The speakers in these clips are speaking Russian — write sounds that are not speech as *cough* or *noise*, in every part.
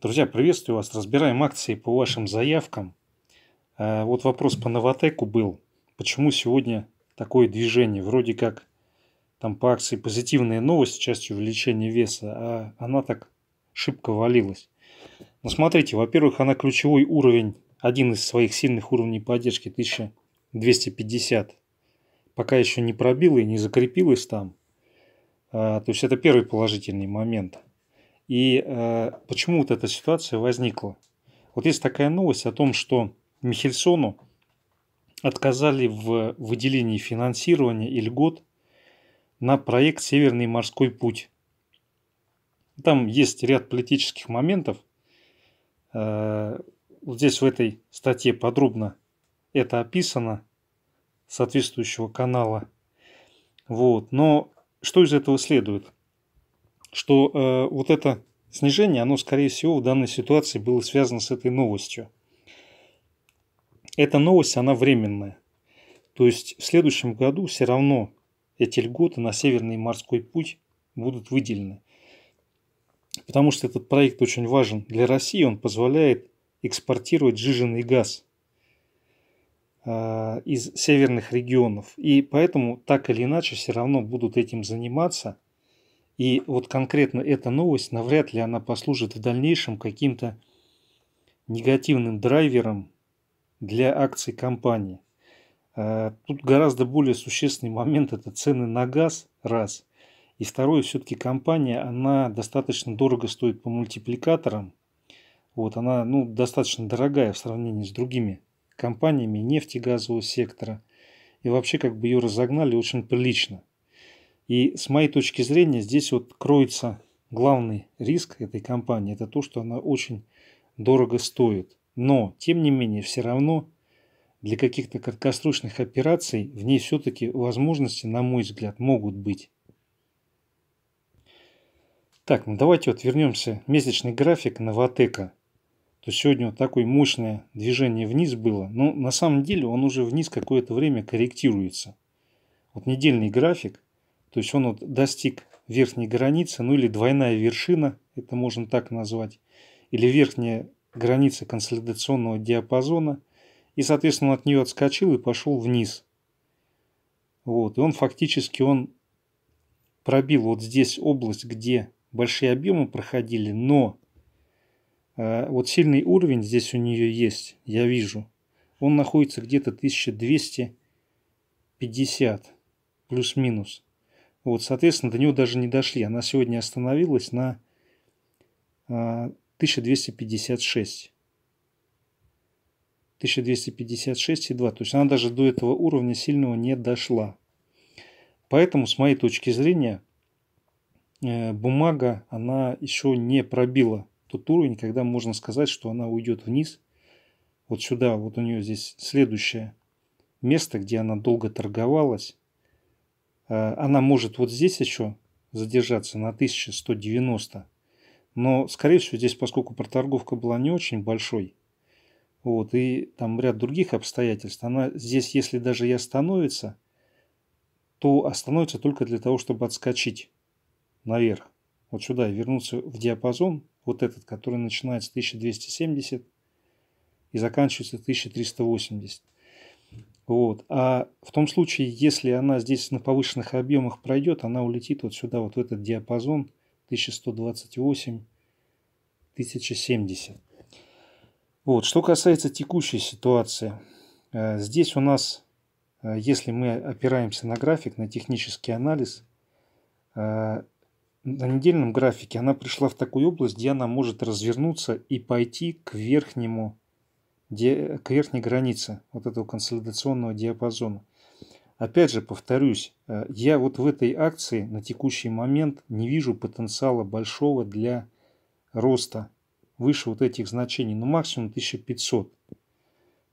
Друзья, приветствую вас. Разбираем акции по вашим заявкам. Э, вот вопрос по Новотеку был. Почему сегодня такое движение? Вроде как там по акции позитивная новость, частью увеличения веса, а она так шибко валилась. Но смотрите, во-первых, она ключевой уровень, один из своих сильных уровней поддержки, 1250. Пока еще не пробила и не закрепилась там. Э, то есть это первый положительный момент – и э, почему вот эта ситуация возникла? Вот есть такая новость о том, что Михельсону отказали в выделении финансирования и льгот на проект «Северный морской путь». Там есть ряд политических моментов. Э, вот здесь в этой статье подробно это описано соответствующего канала. Вот. Но что из этого следует? что э, вот это снижение, оно, скорее всего, в данной ситуации было связано с этой новостью. Эта новость, она временная. То есть в следующем году все равно эти льготы на Северный морской путь будут выделены. Потому что этот проект очень важен для России, он позволяет экспортировать жиженый газ э, из северных регионов. И поэтому так или иначе все равно будут этим заниматься – и вот конкретно эта новость, навряд ли она послужит в дальнейшем каким-то негативным драйвером для акций компании. А, тут гораздо более существенный момент – это цены на газ, раз. И второе, все-таки компания, она достаточно дорого стоит по мультипликаторам. Вот, она ну, достаточно дорогая в сравнении с другими компаниями нефтегазового сектора. И вообще как бы ее разогнали очень прилично. И с моей точки зрения здесь вот кроется главный риск этой компании. Это то, что она очень дорого стоит. Но, тем не менее, все равно для каких-то краткосрочных операций в ней все-таки возможности, на мой взгляд, могут быть. Так, ну давайте вот вернемся. Месячный график Новотека. То сегодня вот такое мощное движение вниз было. Но на самом деле он уже вниз какое-то время корректируется. Вот недельный график – то есть он вот достиг верхней границы, ну или двойная вершина, это можно так назвать, или верхняя граница консолидационного диапазона, и, соответственно, он от нее отскочил и пошел вниз. Вот, и он фактически, он пробил вот здесь область, где большие объемы проходили, но э, вот сильный уровень здесь у нее есть, я вижу. Он находится где-то 1250, плюс-минус. Вот, соответственно, до него даже не дошли. Она сегодня остановилась на 1256. А, 1256,2. То есть она даже до этого уровня сильного не дошла. Поэтому, с моей точки зрения, э, бумага, она еще не пробила тот уровень, когда можно сказать, что она уйдет вниз. Вот сюда, вот у нее здесь следующее место, где она долго торговалась. Э, она может вот здесь еще задержаться на 1190. Но, скорее всего, здесь, поскольку проторговка была не очень большой, вот, и там ряд других обстоятельств, она здесь, если даже и остановится, то остановится только для того, чтобы отскочить наверх. Вот сюда и вернуться в диапазон, вот этот, который начинается 1270 и заканчивается 1380. Вот. А в том случае, если она здесь на повышенных объемах пройдет, она улетит вот сюда, вот в этот диапазон 1128-1070. Вот. Что касается текущей ситуации, э, здесь у нас, э, если мы опираемся на график, на технический анализ, э, на недельном графике она пришла в такую область, где она может развернуться и пойти к верхнему к верхней границе вот этого консолидационного диапазона. Опять же, повторюсь, э, я вот в этой акции на текущий момент не вижу потенциала большого для роста выше вот этих значений, ну максимум 1500.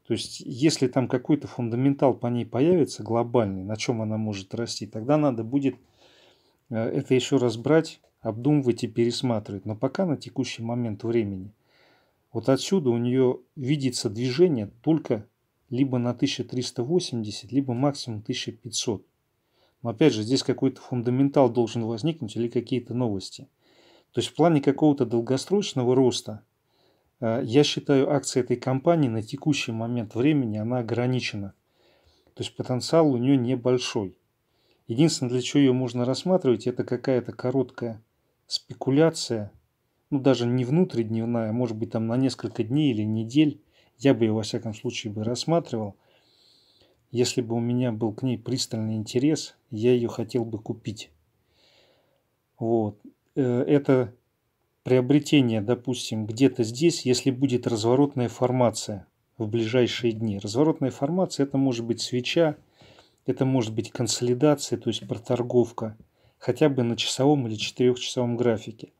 То есть, если там какой-то фундаментал по ней появится глобальный, на чем она может расти, тогда надо будет э, это еще раз брать, обдумывать и пересматривать. Но пока на текущий момент времени – вот отсюда у нее видится движение только либо на 1380, либо максимум 1500. Но опять же, здесь какой-то фундаментал должен возникнуть или какие-то новости. То есть в плане какого-то долгосрочного роста, э, я считаю, акция этой компании на текущий момент времени, она ограничена. То есть потенциал у нее небольшой. Единственное, для чего ее можно рассматривать, это какая-то короткая спекуляция – ну даже не внутридневная, а может быть там на несколько дней или недель, я бы ее во всяком случае бы рассматривал. Если бы у меня был к ней пристальный интерес, я ее хотел бы купить. Вот. Э, это приобретение, допустим, где-то здесь, если будет разворотная формация в ближайшие дни. Разворотная формация – это может быть свеча, это может быть консолидация, то есть проторговка, хотя бы на часовом или четырехчасовом графике –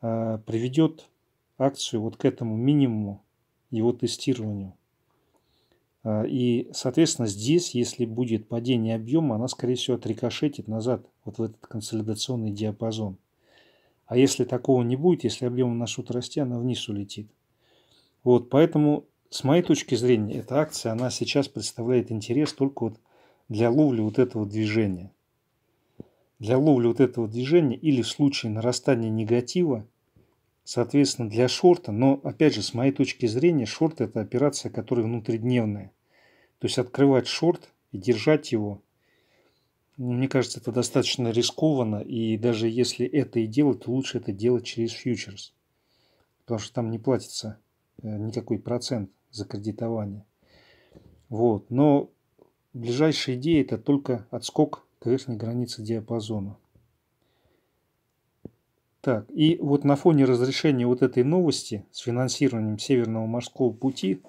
Э, приведет акцию вот к этому минимуму его тестированию. Э, и, соответственно, здесь, если будет падение объема, она, скорее всего, отрикошетит назад вот в этот консолидационный диапазон. А если такого не будет, если объемы начнут расти, она вниз улетит. Вот, поэтому, с моей точки зрения, эта акция, она сейчас представляет интерес только вот для ловли вот этого движения для ловли вот этого движения или в случае нарастания негатива, соответственно, для шорта, но опять же, с моей точки зрения, шорт это операция, которая внутридневная. То есть открывать шорт и держать его, ну, мне кажется, это достаточно рискованно, и даже если это и делать, то лучше это делать через фьючерс, потому что там не платится э, никакой процент за кредитование. Вот. Но ближайшая идея это только отскок к верхней границе диапазона. Так, и вот на фоне разрешения вот этой новости с финансированием Северного морского пути,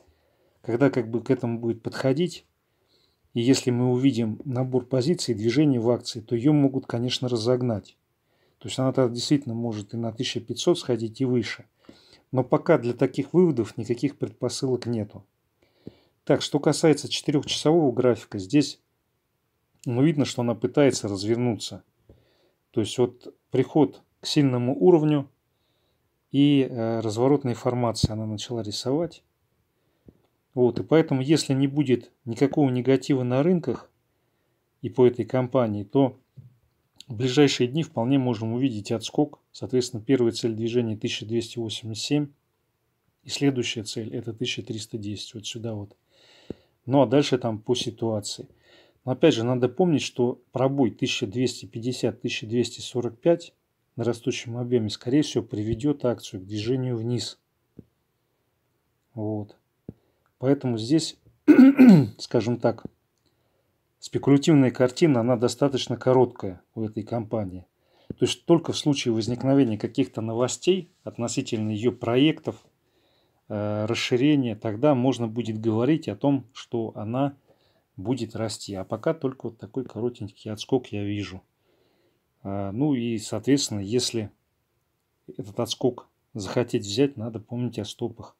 когда как бы к этому будет подходить, и если мы увидим набор позиций, движение в акции, то ее могут, конечно, разогнать. То есть она тогда действительно может и на 1500 сходить, и выше. Но пока для таких выводов никаких предпосылок нету. Так, что касается 4-часового графика, здесь но ну, видно, что она пытается развернуться. То есть вот приход к сильному уровню и э, разворотной формации она начала рисовать. Вот, и поэтому, если не будет никакого негатива на рынках и по этой компании, то в ближайшие дни вполне можем увидеть отскок. Соответственно, первая цель движения 1287 и следующая цель это 1310, вот сюда вот. Ну а дальше там по ситуации. Но опять же, надо помнить, что пробой 1250-1245 на растущем объеме, скорее всего, приведет акцию к движению вниз. Вот. Поэтому здесь, *clears throat* скажем так, спекулятивная картина, она достаточно короткая у этой компании. То есть только в случае возникновения каких-то новостей относительно ее проектов, э, расширения, тогда можно будет говорить о том, что она – будет расти. А пока только вот такой коротенький отскок я вижу. А, ну и, соответственно, если этот отскок захотеть взять, надо помнить о стопах.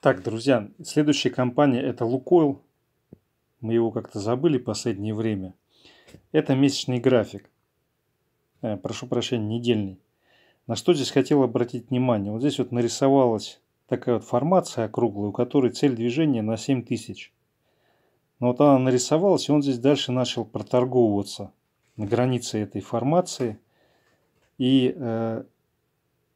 Так, друзья, следующая компания это Лукойл. Мы его как-то забыли в последнее время. Это месячный график. Э, прошу прощения, недельный. На что здесь хотел обратить внимание? Вот здесь вот нарисовалась такая вот формация круглая, у которой цель движения на 7000. Но вот она нарисовалась, и он здесь дальше начал проторговываться на границе этой формации. И э,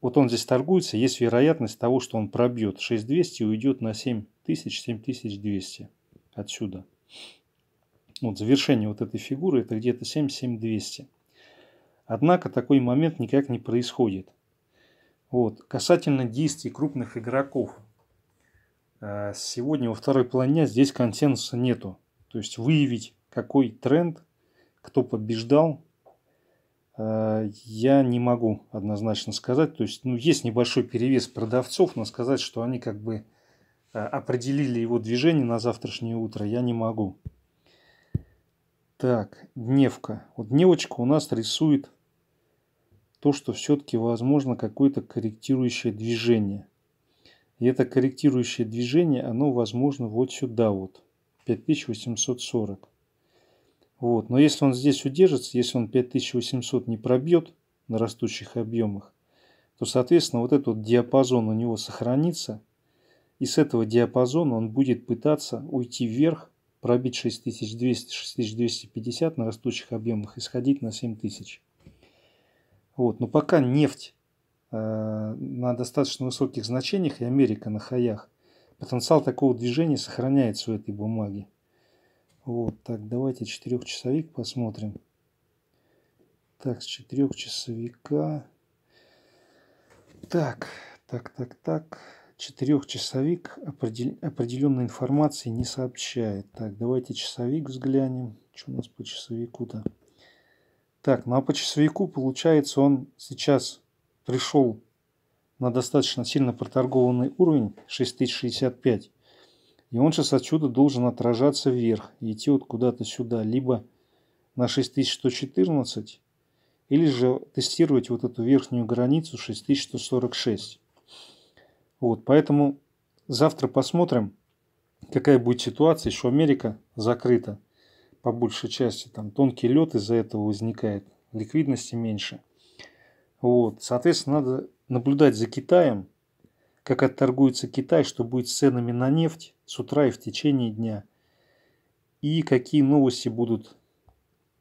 вот он здесь торгуется, есть вероятность того, что он пробьет 6200 и уйдет на 7000, 7200 отсюда. Вот завершение вот этой фигуры это где-то 7200. Однако такой момент никак не происходит. Вот. Касательно действий крупных игроков. Э, сегодня во второй половине здесь консенсуса нету. То есть выявить, какой тренд, кто побеждал, э, я не могу однозначно сказать. То есть, ну, есть небольшой перевес продавцов, но сказать, что они как бы э, определили его движение на завтрашнее утро, я не могу. Так, дневка. Вот дневочка у нас рисует то, что все-таки возможно какое-то корректирующее движение. И это корректирующее движение, оно возможно вот сюда вот, 5840. Вот. Но если он здесь удержится, если он 5800 не пробьет на растущих объемах, то, соответственно, вот этот диапазон у него сохранится, и с этого диапазона он будет пытаться уйти вверх, пробить 6200-6250 на растущих объемах и сходить на 7000. Вот. Но пока нефть э, на достаточно высоких значениях и Америка на хаях, потенциал такого движения сохраняется у этой бумаги. Вот, так, давайте четырехчасовик посмотрим. Так, с четырехчасовика. Так, так, так, так. Четырехчасовик определ... определенной информации не сообщает. Так, давайте часовик взглянем. Что у нас по часовику-то? Так, ну а по часовику, получается, он сейчас пришел на достаточно сильно проторгованный уровень 6065. И он сейчас отсюда должен отражаться вверх и идти вот куда-то сюда, либо на 6114, или же тестировать вот эту верхнюю границу 6146. Вот, поэтому завтра посмотрим, какая будет ситуация, еще Америка закрыта по большей части. Там тонкий лед из-за этого возникает, ликвидности меньше. Вот. Соответственно, надо наблюдать за Китаем, как отторгуется Китай, что будет с ценами на нефть с утра и в течение дня, и какие новости будут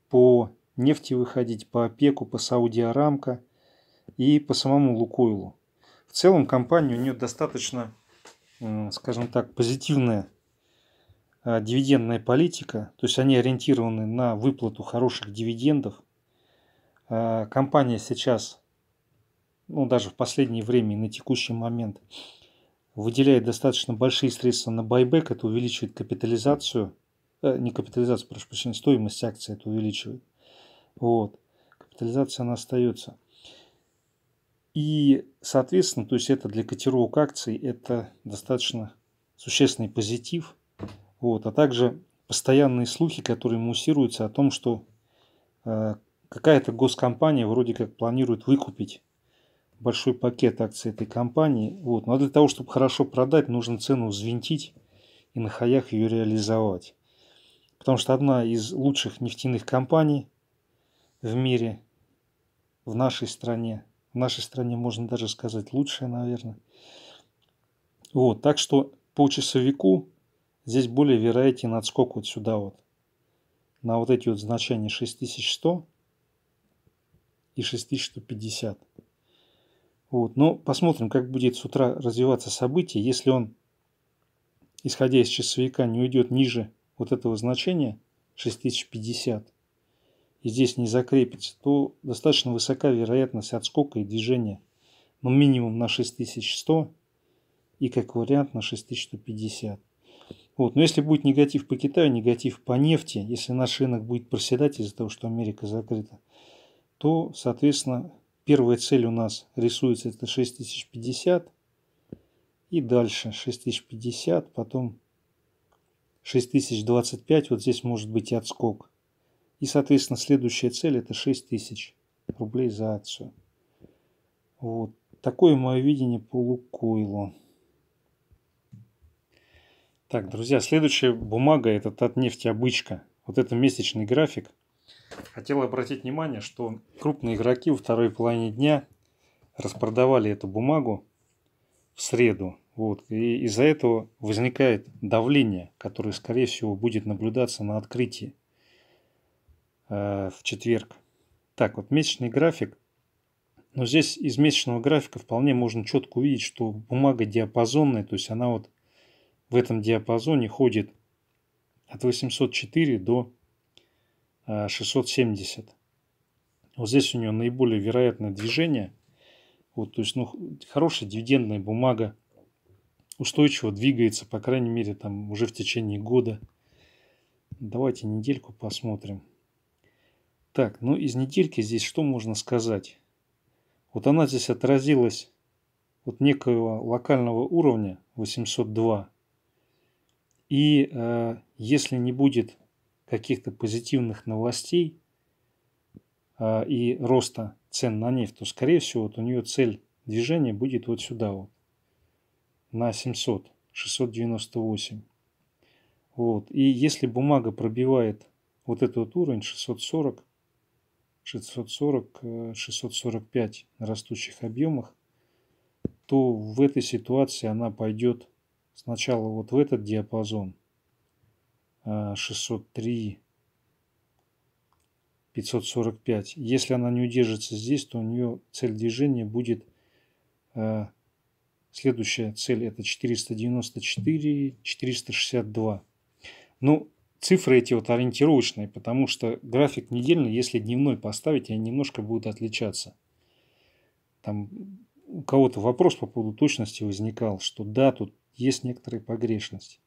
по нефти выходить, по опеку, по Сауди Арамко и по самому Лукойлу. В целом компания у нее достаточно, скажем так, позитивная а, дивидендная политика, то есть они ориентированы на выплату хороших дивидендов. А, компания сейчас, ну даже в последнее время и на текущий момент, выделяет достаточно большие средства на байбек, это увеличивает капитализацию, э, не капитализацию, прошу прощения, стоимость акции это увеличивает. Вот. Капитализация она остается. И, соответственно, то есть это для котировок акций это достаточно существенный позитив – вот, а также постоянные слухи, которые муссируются о том, что э, какая-то госкомпания вроде как планирует выкупить большой пакет акций этой компании. Вот. Но для того, чтобы хорошо продать, нужно цену взвинтить и на хаях ее реализовать. Потому что одна из лучших нефтяных компаний в мире, в нашей стране, в нашей стране можно даже сказать лучшая, наверное. Вот, так что по часовику Здесь более вероятен отскок вот сюда вот. На вот эти вот значения 6100 и 6150. Вот. Но посмотрим, как будет с утра развиваться событие. Если он, исходя из часовика, не уйдет ниже вот этого значения 6050 и здесь не закрепится, то достаточно высока вероятность отскока и движения. но ну, минимум на 6100 и как вариант на 6150. Вот. Но если будет негатив по Китаю, негатив по нефти, если наш рынок будет проседать из-за того, что Америка закрыта, то, соответственно, первая цель у нас рисуется это 6050 и дальше 6050, потом 6025, вот здесь может быть и отскок. И, соответственно, следующая цель это 6000 рублей за акцию. Вот. Такое мое видение по Лукойлу. Так, друзья, следующая бумага – это Татнефтеобычка. Вот это месячный график. Хотел обратить внимание, что крупные игроки во второй половине дня распродавали эту бумагу в среду. Вот. И из-за этого возникает давление, которое, скорее всего, будет наблюдаться на открытии э, в четверг. Так, вот месячный график. Но здесь из месячного графика вполне можно четко увидеть, что бумага диапазонная, то есть она вот в этом диапазоне ходит от 804 до 670. Э, вот здесь у нее наиболее вероятное движение. Вот, то есть, ну, хорошая дивидендная бумага, устойчиво двигается, по крайней мере, там уже в течение года. Давайте недельку посмотрим. Так, ну из недельки здесь что можно сказать? Вот она здесь отразилась от некого локального уровня 802 и э, если не будет каких-то позитивных новостей э, и роста цен на нефть, то, скорее всего, вот у нее цель движения будет вот сюда вот, на 700, 698. Вот. И если бумага пробивает вот этот вот уровень 640, 640, 645 на растущих объемах, то в этой ситуации она пойдет сначала вот в этот диапазон 603 э, 545. Если она не удержится здесь, то у нее цель движения будет э, следующая цель это 494 462. Ну, цифры эти вот ориентировочные, потому что график недельный, если дневной поставить, они немножко будут отличаться. Там у кого-то вопрос по поводу точности возникал, что да, тут есть некоторые погрешности.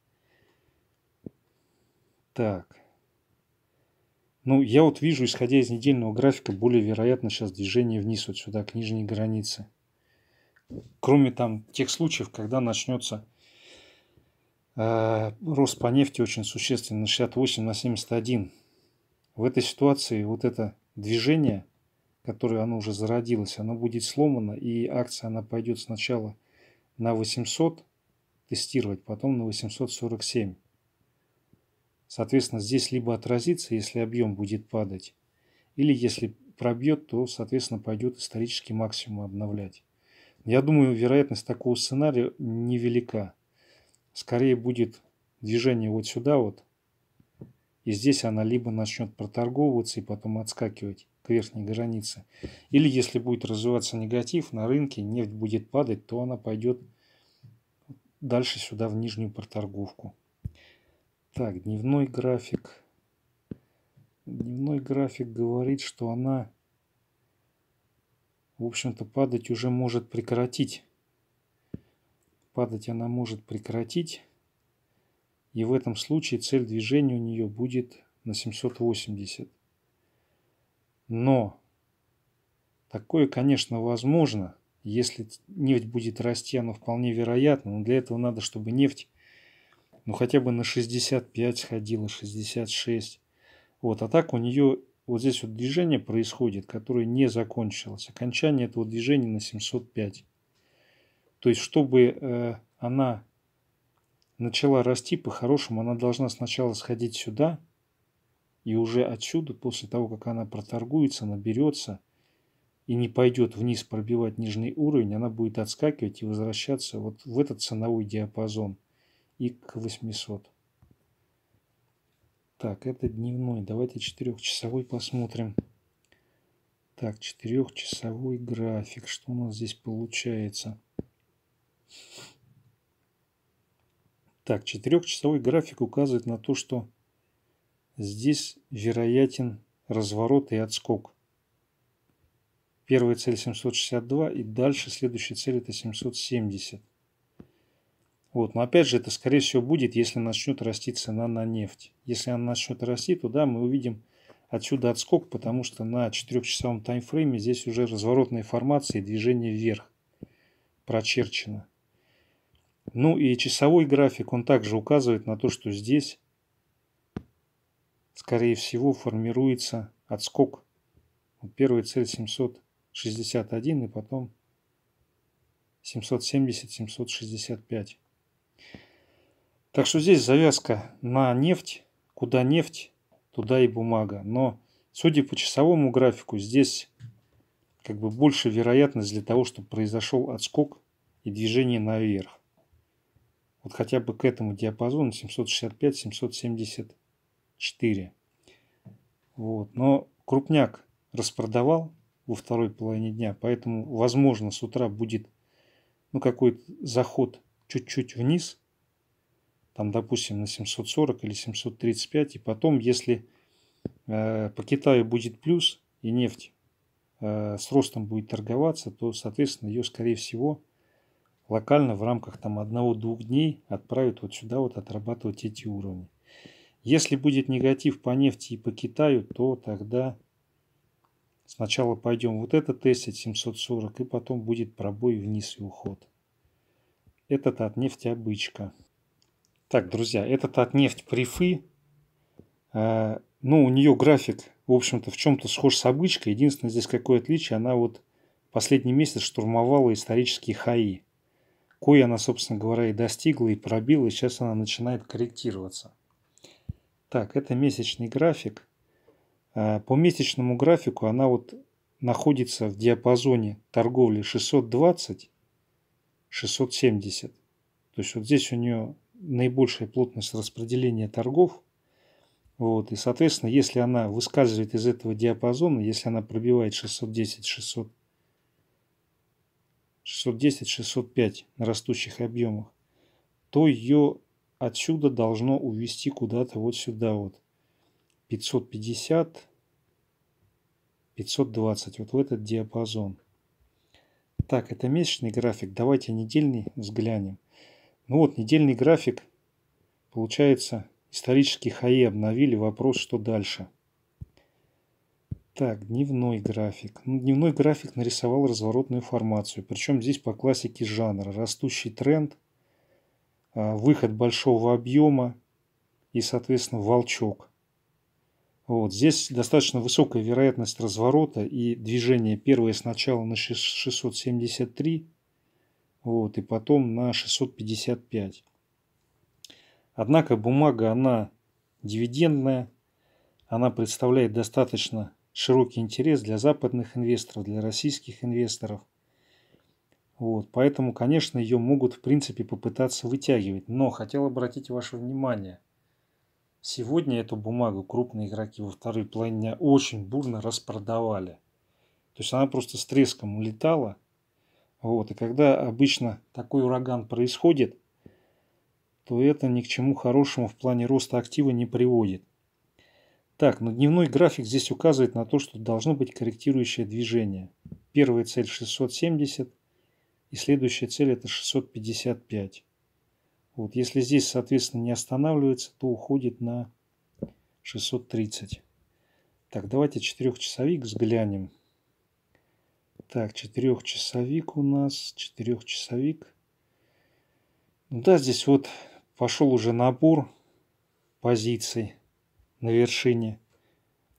Так. Ну, я вот вижу, исходя из недельного графика, более вероятно сейчас движение вниз, вот сюда, к нижней границе. Кроме там тех случаев, когда начнется э, рост по нефти очень существенно, на 68 на 71. В этой ситуации вот это движение, которое оно уже зародилось, оно будет сломано, и акция она пойдет сначала на 800, тестировать, потом на 847. Соответственно, здесь либо отразится, если объем будет падать, или если пробьет, то, соответственно, пойдет исторический максимум обновлять. Я думаю, вероятность такого сценария невелика. Скорее будет движение вот сюда вот, и здесь она либо начнет проторговываться и потом отскакивать к верхней границе, или если будет развиваться негатив на рынке, нефть будет падать, то она пойдет дальше сюда в нижнюю проторговку. Так, дневной график. Дневной график говорит, что она, в общем-то, падать уже может прекратить. Падать она может прекратить. И в этом случае цель движения у нее будет на 780. Но такое, конечно, возможно – если нефть будет расти, оно вполне вероятно, но для этого надо, чтобы нефть ну хотя бы на 65 сходила, 66. Вот, а так у нее вот здесь вот движение происходит, которое не закончилось. Окончание этого движения на 705. То есть, чтобы э, она начала расти по-хорошему, она должна сначала сходить сюда, и уже отсюда, после того, как она проторгуется, наберется – и не пойдет вниз пробивать нижний уровень, она будет отскакивать и возвращаться вот в этот ценовой диапазон и к 800. Так, это дневной. Давайте четырехчасовой посмотрим. Так, четырехчасовой график. Что у нас здесь получается? Так, четырехчасовой график указывает на то, что здесь вероятен разворот и отскок. Первая цель 762 и дальше следующая цель это 770. Вот, но опять же это скорее всего будет, если начнет расти цена на нефть. Если она начнет расти, то да, мы увидим отсюда отскок, потому что на 4-часовом таймфрейме здесь уже разворотная формация и движение вверх прочерчено. Ну и часовой график, он также указывает на то, что здесь, скорее всего, формируется отскок. первая цель 700, 61 и потом 770-765. Так что здесь завязка на нефть. Куда нефть, туда и бумага. Но судя по часовому графику, здесь как бы больше вероятность для того, чтобы произошел отскок и движение наверх. Вот хотя бы к этому диапазону 765-774. Вот. Но крупняк распродавал, во второй половине дня. Поэтому, возможно, с утра будет ну, какой-то заход чуть-чуть вниз, там, допустим, на 740 или 735, и потом, если э, по Китаю будет плюс и нефть э, с ростом будет торговаться, то, соответственно, ее, скорее всего, локально в рамках там одного-двух дней отправят вот сюда вот отрабатывать эти уровни. Если будет негатив по нефти и по Китаю, то тогда Сначала пойдем вот это тестить 740 и потом будет пробой вниз и уход. Этот от нефти обычка. Так, друзья, этот от нефть прифы. А, ну, у нее график, в общем-то, в чем-то схож с обычкой. Единственное здесь какое отличие, она вот последний месяц штурмовала исторические хаи. Кое она, собственно говоря, и достигла, и пробила, и сейчас она начинает корректироваться. Так, это месячный график. Э, по месячному графику она вот находится в диапазоне торговли 620-670. То есть вот здесь у нее наибольшая плотность распределения торгов. Вот, и, соответственно, если она выскальзывает из этого диапазона, если она пробивает 610, 600, 610, 605 на растущих объемах, то ее отсюда должно увести куда-то вот сюда вот. 550, 520, вот в этот диапазон. Так, это месячный график, давайте недельный взглянем. Ну вот, недельный график, получается, исторические хаи обновили, вопрос, что дальше. Так, дневной график. Ну, дневной график нарисовал разворотную формацию, причем здесь по классике жанра. Растущий тренд, а, выход большого объема и, соответственно, волчок – вот, здесь достаточно высокая вероятность разворота и движения. Первое сначала на 673, вот, и потом на 655. Однако бумага, она дивидендная, она представляет достаточно широкий интерес для западных инвесторов, для российских инвесторов. Вот, поэтому, конечно, ее могут, в принципе, попытаться вытягивать. Но хотел обратить ваше внимание – Сегодня эту бумагу крупные игроки во второй половине дня очень бурно распродавали. То есть она просто с треском улетала. Вот. И когда обычно такой ураган происходит, то это ни к чему хорошему в плане роста актива не приводит. Так, но ну, дневной график здесь указывает на то, что должно быть корректирующее движение. Первая цель 670 и следующая цель это 655. Вот, если здесь, соответственно, не останавливается, то уходит на 630. Так, давайте четырехчасовик взглянем. Так, четырехчасовик у нас, четырехчасовик. Ну Да, здесь вот пошел уже набор позиций на вершине,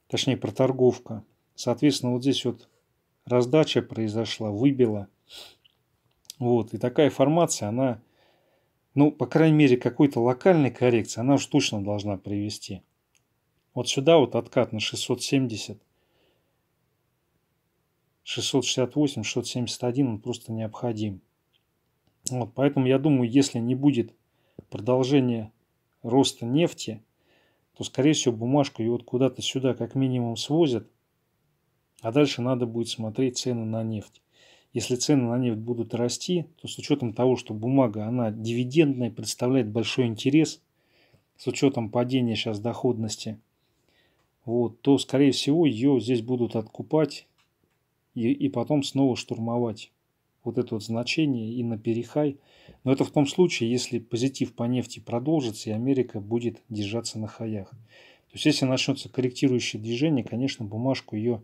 точнее проторговка. Соответственно, вот здесь вот раздача произошла, выбила. Вот, и такая формация, она ну, по крайней мере, какой-то локальной коррекции она уж точно должна привести. Вот сюда вот откат на 670, 668, 671, он просто необходим. Вот, поэтому я думаю, если не будет продолжения роста нефти, то, скорее всего, бумажку ее вот куда-то сюда как минимум свозят, а дальше надо будет смотреть цены на нефть если цены на нефть будут расти, то с учетом того, что бумага, она дивидендная, представляет большой интерес, с учетом падения сейчас доходности, вот, то, скорее всего, ее здесь будут откупать и, и потом снова штурмовать вот это вот значение и на перехай. Но это в том случае, если позитив по нефти продолжится и Америка будет держаться на хаях. То есть если начнется корректирующее движение, конечно, бумажку ее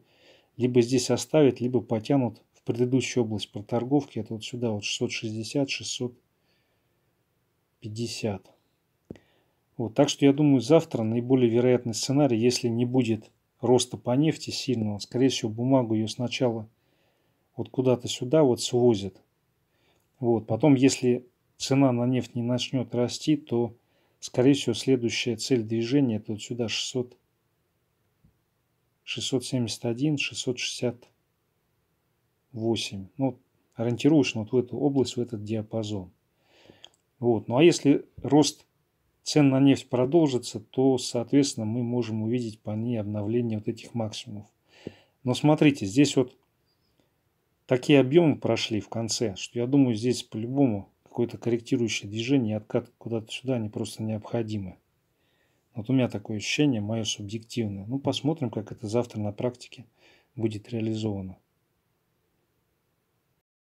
либо здесь оставят, либо потянут предыдущую область проторговки, это вот сюда, вот 660, 650. Вот, так что я думаю, завтра наиболее вероятный сценарий, если не будет роста по нефти сильного, скорее всего, бумагу ее сначала вот куда-то сюда вот свозят. Вот, потом, если цена на нефть не начнет расти, то, скорее всего, следующая цель движения это вот сюда 600, 671, 660 8. Ну, ориентируешь вот в эту область, в этот диапазон. Вот. Ну а если рост цен на нефть продолжится, то, соответственно, мы можем увидеть по ней обновление вот этих максимумов. Но смотрите, здесь вот такие объемы прошли в конце, что я думаю, здесь по-любому какое-то корректирующее движение, откат куда-то сюда, они просто необходимы. Вот у меня такое ощущение, мое субъективное. Ну, посмотрим, как это завтра на практике будет реализовано.